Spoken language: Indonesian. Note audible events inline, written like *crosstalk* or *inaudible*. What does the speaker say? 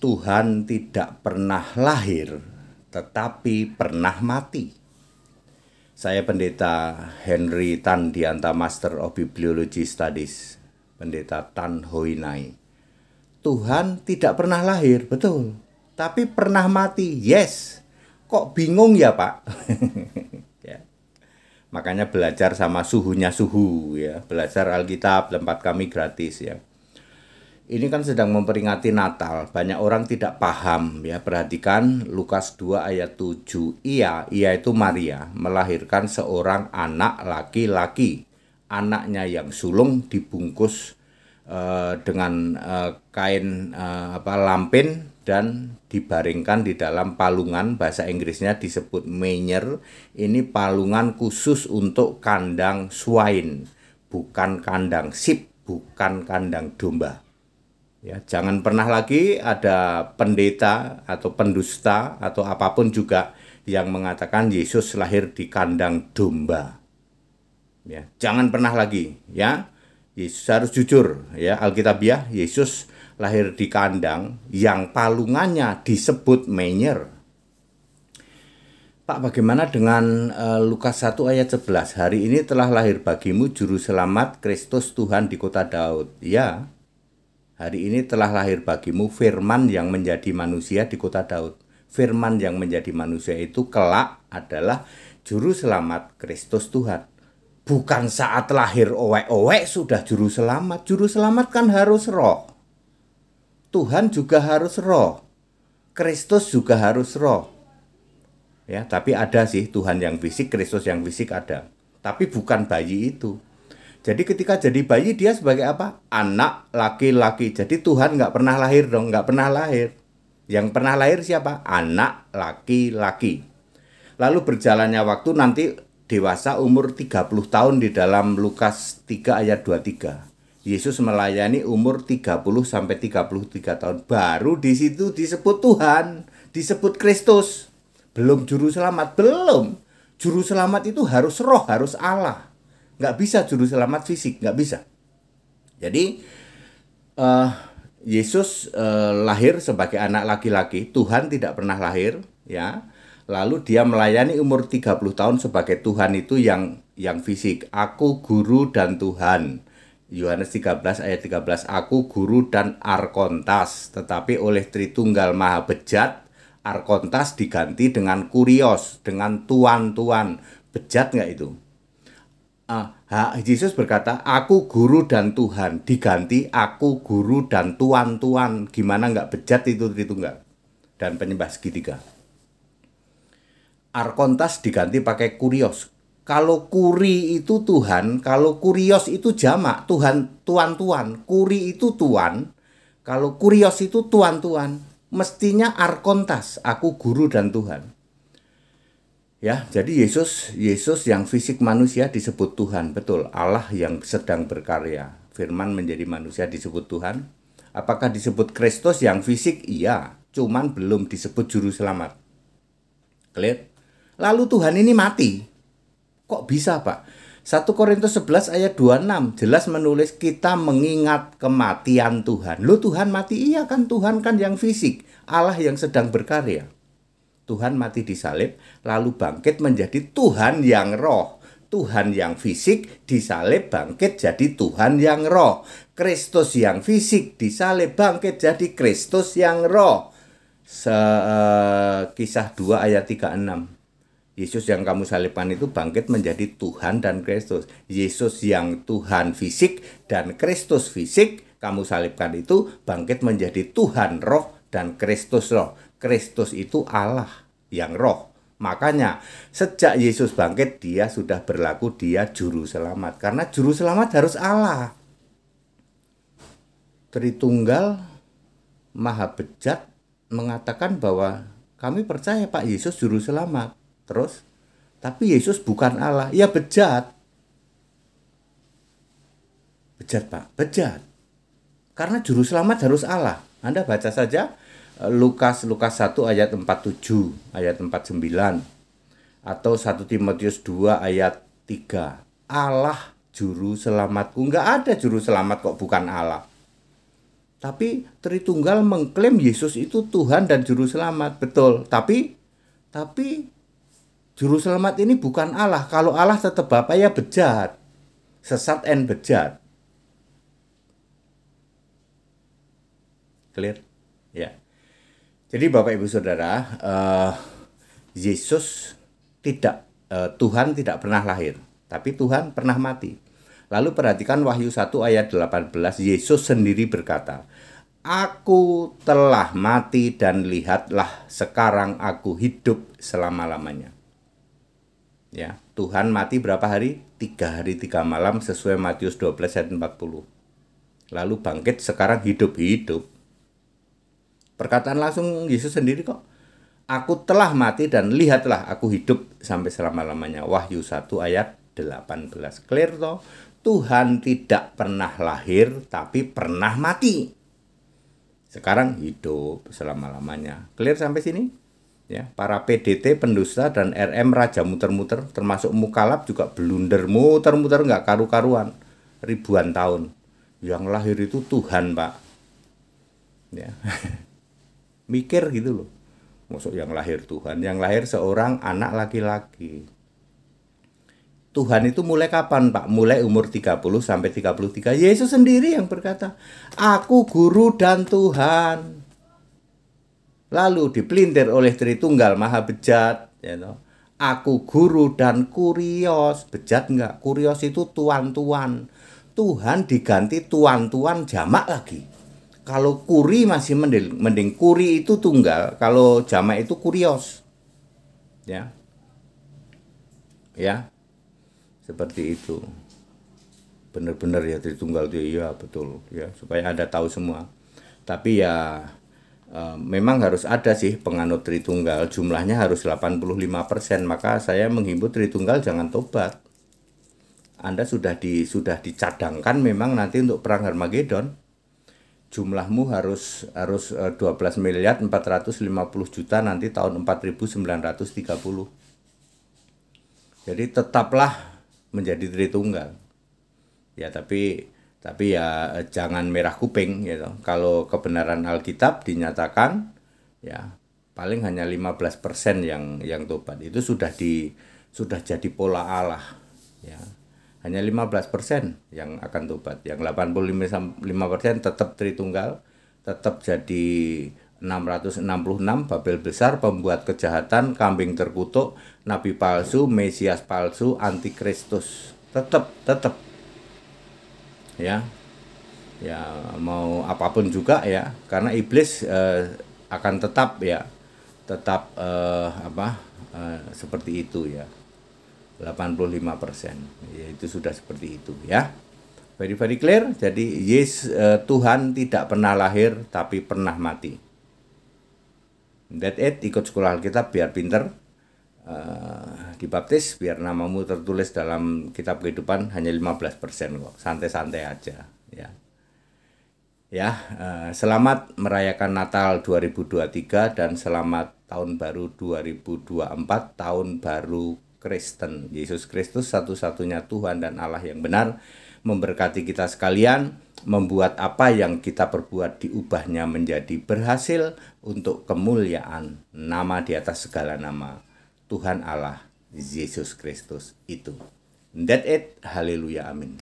Tuhan tidak pernah lahir, tetapi pernah mati. Saya Pendeta Henry Tan Dianta Master of Bibliology Studies, Pendeta Tan Hoinai. Tuhan tidak pernah lahir, betul. Tapi pernah mati, yes. Kok bingung ya Pak? *laughs* ya. Makanya belajar sama suhunya suhu ya. Belajar Alkitab tempat kami gratis ya ini kan sedang memperingati Natal. Banyak orang tidak paham ya. Perhatikan Lukas 2 ayat 7. Ia, ia itu Maria melahirkan seorang anak laki-laki. Anaknya yang sulung dibungkus uh, dengan uh, kain uh, apa lampin dan dibaringkan di dalam palungan bahasa Inggrisnya disebut manger. Ini palungan khusus untuk kandang swine, bukan kandang sip, bukan kandang domba Ya, jangan pernah lagi ada pendeta atau pendusta atau apapun juga yang mengatakan Yesus lahir di kandang domba. Ya, jangan pernah lagi ya. Yesus harus jujur ya Alkitabiah Yesus lahir di kandang yang palungannya disebut menyer. Pak, bagaimana dengan uh, Lukas 1 ayat 11? Hari ini telah lahir bagimu juru selamat Kristus Tuhan di kota Daud. Ya, Hari ini telah lahir bagimu firman yang menjadi manusia di kota Daud. Firman yang menjadi manusia itu kelak adalah juru selamat Kristus Tuhan. Bukan saat lahir owek-owek sudah juru selamat. Juru selamat kan harus roh. Tuhan juga harus roh. Kristus juga harus roh. Ya, tapi ada sih Tuhan yang fisik, Kristus yang fisik ada. Tapi bukan bayi itu. Jadi ketika jadi bayi dia sebagai apa? Anak laki-laki. Jadi Tuhan nggak pernah lahir dong, nggak pernah lahir. Yang pernah lahir siapa? Anak laki-laki. Lalu berjalannya waktu nanti dewasa umur 30 tahun di dalam Lukas 3 ayat 23. Yesus melayani umur 30 sampai 33 tahun. Baru di situ disebut Tuhan, disebut Kristus. Belum juru selamat, belum. Juru selamat itu harus roh, harus Allah Nggak bisa juru selamat fisik, nggak bisa. Jadi uh, Yesus uh, lahir sebagai anak laki-laki, Tuhan tidak pernah lahir, ya. Lalu dia melayani umur 30 tahun sebagai Tuhan itu yang yang fisik. Aku guru dan Tuhan. Yohanes 13 ayat 13 Aku guru dan arkontas tetapi oleh Tritunggal Maha Bejat arkontas diganti dengan kurios dengan tuan-tuan bejat nggak itu Ah, Yesus berkata, "Aku guru dan Tuhan." Diganti, "Aku guru dan tuan-tuan." Gimana nggak bejat itu Tritunggal dan penyembah segitiga. Arkontas diganti pakai kurios. Kalau kuri itu Tuhan, kalau kurios itu jamak, Tuhan tuan-tuan. Kuri itu tuan, kalau kurios itu tuan-tuan. Mestinya arkontas, aku guru dan Tuhan. Ya, jadi Yesus Yesus yang fisik manusia disebut Tuhan, betul. Allah yang sedang berkarya. Firman menjadi manusia disebut Tuhan. Apakah disebut Kristus yang fisik? Iya, cuman belum disebut juru selamat. Clear? Lalu Tuhan ini mati. Kok bisa, Pak? 1 Korintus 11 ayat 26 jelas menulis kita mengingat kematian Tuhan. Lu Tuhan mati? Iya kan Tuhan kan yang fisik, Allah yang sedang berkarya. Tuhan mati di salib, lalu bangkit menjadi Tuhan yang roh. Tuhan yang fisik disalib bangkit jadi Tuhan yang roh. Kristus yang fisik disalib bangkit jadi Kristus yang roh. Se eh, kisah 2 ayat 36. Yesus yang kamu salibkan itu bangkit menjadi Tuhan dan Kristus. Yesus yang Tuhan fisik dan Kristus fisik kamu salibkan itu bangkit menjadi Tuhan roh dan Kristus roh. Kristus itu Allah yang roh. Makanya sejak Yesus bangkit dia sudah berlaku dia juru selamat karena juru selamat harus Allah. Tritunggal Maha Bejat mengatakan bahwa kami percaya Pak Yesus juru selamat. Terus tapi Yesus bukan Allah, ya bejat. Bejat, Pak. Bejat. Karena juru selamat harus Allah. Anda baca saja Lukas Lukas 1 ayat 47, ayat 49 atau 1 Timotius 2 ayat 3. Allah juru selamatku. nggak ada juru selamat kok bukan Allah. Tapi Tritunggal mengklaim Yesus itu Tuhan dan juru selamat, betul. Tapi tapi juru selamat ini bukan Allah. Kalau Allah tetap Bapak ya bejat. Sesat and bejat. Clear? Jadi Bapak Ibu Saudara, uh, Yesus tidak uh, Tuhan tidak pernah lahir, tapi Tuhan pernah mati. Lalu perhatikan Wahyu 1 ayat 18, Yesus sendiri berkata, "Aku telah mati dan lihatlah sekarang aku hidup selama-lamanya." Ya, Tuhan mati berapa hari? Tiga hari tiga malam sesuai Matius 12 ayat 40. Lalu bangkit sekarang hidup-hidup Perkataan langsung Yesus sendiri kok. Aku telah mati dan lihatlah aku hidup sampai selama-lamanya. Wahyu 1 ayat 18. Clear toh? Tuhan tidak pernah lahir tapi pernah mati. Sekarang hidup selama-lamanya. Clear sampai sini? Ya, para PDT pendusta dan RM raja muter-muter termasuk Mukalap juga blunder muter-muter nggak karu-karuan ribuan tahun. Yang lahir itu Tuhan, Pak. Ya. *laughs* mikir gitu loh maksud yang lahir Tuhan yang lahir seorang anak laki-laki Tuhan itu mulai kapan Pak? Mulai umur 30 sampai 33. Yesus sendiri yang berkata, "Aku guru dan Tuhan." Lalu dipelintir oleh Tritunggal Maha Bejat, you ya know. Aku guru dan kurios. Bejat enggak? Kurios itu tuan-tuan. Tuhan diganti tuan-tuan jamak lagi kalau kuri masih mending, mending kuri itu tunggal, kalau jamak itu kurios. Ya. Ya. Seperti itu. Benar-benar ya tritunggal itu iya betul ya, supaya ada tahu semua. Tapi ya e, memang harus ada sih penganut tritunggal, jumlahnya harus 85%, maka saya menghimbau tritunggal jangan tobat. Anda sudah di sudah dicadangkan memang nanti untuk perang Hermagedon jumlahmu harus harus 12 eh, miliar 450 juta nanti tahun 4930. Jadi tetaplah menjadi Tritunggal. Ya tapi tapi ya eh, jangan merah kuping gitu. Kalau kebenaran Alkitab dinyatakan ya paling hanya 15% yang yang tobat. Itu sudah di sudah jadi pola Allah ya hanya 15% yang akan tobat. Yang 85% tetap Tritunggal, tetap jadi 666 Babel besar pembuat kejahatan, kambing terkutuk, nabi palsu, mesias palsu, antikristus. Tetap, tetap. Ya. Ya, mau apapun juga ya, karena iblis eh, akan tetap ya tetap eh, apa eh, seperti itu ya. 85 persen. Ya, itu sudah seperti itu ya. Very very clear. Jadi Yes eh, Tuhan tidak pernah lahir tapi pernah mati. That it ikut sekolah Alkitab biar pinter. Uh, dibaptis biar namamu tertulis dalam kitab kehidupan hanya 15% kok santai-santai aja ya ya eh, selamat merayakan Natal 2023 dan selamat tahun baru 2024 tahun baru Kristen. Yesus Kristus satu-satunya Tuhan dan Allah yang benar memberkati kita sekalian, membuat apa yang kita perbuat diubahnya menjadi berhasil untuk kemuliaan nama di atas segala nama Tuhan Allah Yesus Kristus itu. That it. Haleluya. Amin.